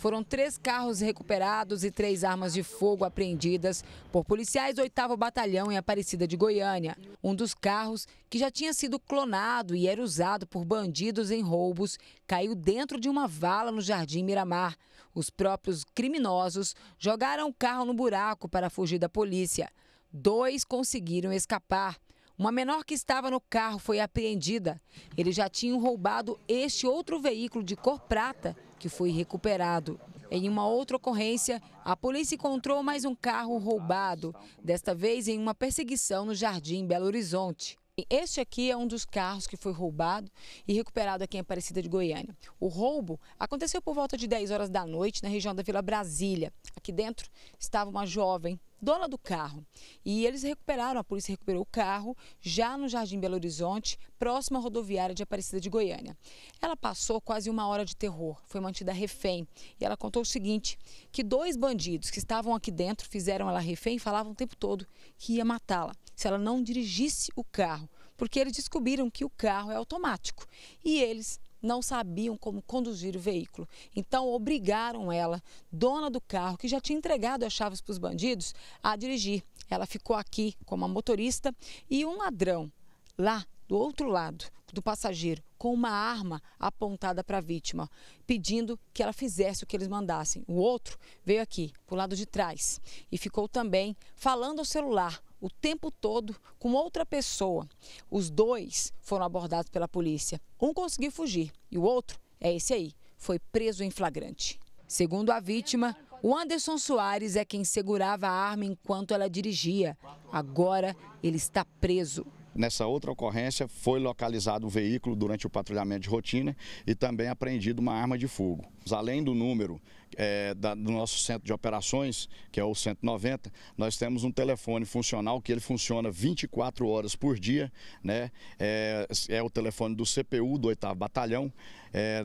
Foram três carros recuperados e três armas de fogo apreendidas por policiais do 8 Batalhão em Aparecida de Goiânia. Um dos carros, que já tinha sido clonado e era usado por bandidos em roubos, caiu dentro de uma vala no Jardim Miramar. Os próprios criminosos jogaram o carro no buraco para fugir da polícia. Dois conseguiram escapar. Uma menor que estava no carro foi apreendida. Eles já tinham roubado este outro veículo de cor prata, que foi recuperado. Em uma outra ocorrência, a polícia encontrou mais um carro roubado, desta vez em uma perseguição no Jardim Belo Horizonte. Este aqui é um dos carros que foi roubado e recuperado aqui em Aparecida de Goiânia. O roubo aconteceu por volta de 10 horas da noite na região da Vila Brasília. Aqui dentro estava uma jovem dona do carro. E eles recuperaram, a polícia recuperou o carro já no Jardim Belo Horizonte, próximo à rodoviária de Aparecida de Goiânia. Ela passou quase uma hora de terror, foi mantida refém. E ela contou o seguinte, que dois bandidos que estavam aqui dentro fizeram ela refém e falavam o tempo todo que ia matá-la se ela não dirigisse o carro, porque eles descobriram que o carro é automático e eles não sabiam como conduzir o veículo. Então obrigaram ela, dona do carro, que já tinha entregado as chaves para os bandidos, a dirigir. Ela ficou aqui como a motorista e um ladrão lá do outro lado do passageiro com uma arma apontada para a vítima, pedindo que ela fizesse o que eles mandassem. O outro veio aqui, para o lado de trás, e ficou também falando ao celular o tempo todo com outra pessoa. Os dois foram abordados pela polícia. Um conseguiu fugir e o outro é esse aí, foi preso em flagrante. Segundo a vítima, o Anderson Soares é quem segurava a arma enquanto ela dirigia. Agora ele está preso. Nessa outra ocorrência, foi localizado o veículo durante o patrulhamento de rotina e também apreendido uma arma de fogo. Além do número é, da, do nosso centro de operações, que é o 190, nós temos um telefone funcional que ele funciona 24 horas por dia, né? É, é o telefone do CPU do 8 Batalhão. É,